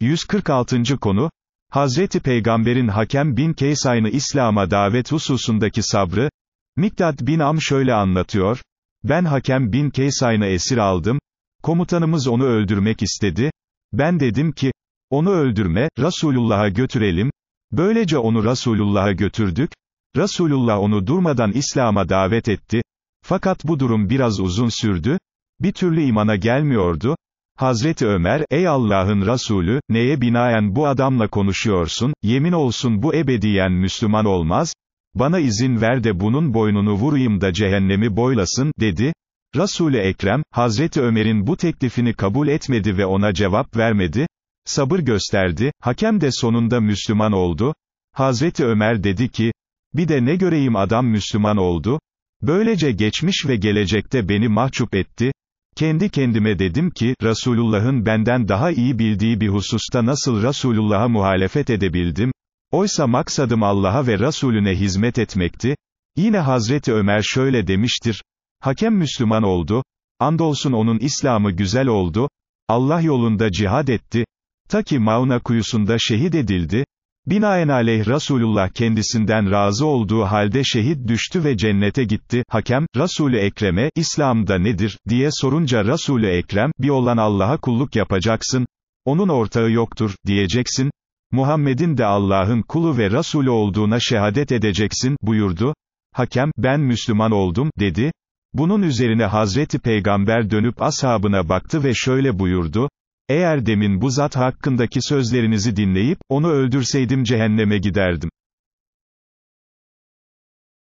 146. konu, Hazreti Peygamberin Hakem bin Kaysaynı İslam'a davet hususundaki sabrı, Miktat bin Am şöyle anlatıyor, ben Hakem bin Kaysaynı esir aldım, komutanımız onu öldürmek istedi, ben dedim ki, onu öldürme, Resulullah'a götürelim, böylece onu Resulullah'a götürdük, Resulullah onu durmadan İslam'a davet etti, fakat bu durum biraz uzun sürdü, bir türlü imana gelmiyordu, Hazreti Ömer, ey Allah'ın Resulü, neye binaen bu adamla konuşuyorsun, yemin olsun bu ebediyen Müslüman olmaz, bana izin ver de bunun boynunu vurayım da cehennemi boylasın, dedi. resul Ekrem, Hazreti Ömer'in bu teklifini kabul etmedi ve ona cevap vermedi, sabır gösterdi, hakem de sonunda Müslüman oldu. Hazreti Ömer dedi ki, bir de ne göreyim adam Müslüman oldu, böylece geçmiş ve gelecekte beni mahcup etti, kendi kendime dedim ki, Resulullah'ın benden daha iyi bildiği bir hususta nasıl Resulullah'a muhalefet edebildim? Oysa maksadım Allah'a ve Resulüne hizmet etmekti. Yine Hazreti Ömer şöyle demiştir. Hakem Müslüman oldu. Andolsun onun İslam'ı güzel oldu. Allah yolunda cihad etti. Ta ki Mauna kuyusunda şehit edildi. Binaenaleyh Resulullah kendisinden razı olduğu halde şehit düştü ve cennete gitti. Hakem, Resulü Ekrem'e, İslam'da nedir, diye sorunca Resulü Ekrem, bir olan Allah'a kulluk yapacaksın, onun ortağı yoktur, diyeceksin, Muhammed'in de Allah'ın kulu ve Resulü olduğuna şehadet edeceksin, buyurdu. Hakem, ben Müslüman oldum, dedi. Bunun üzerine Hazreti Peygamber dönüp ashabına baktı ve şöyle buyurdu, eğer demin bu zat hakkındaki sözlerinizi dinleyip, onu öldürseydim cehenneme giderdim.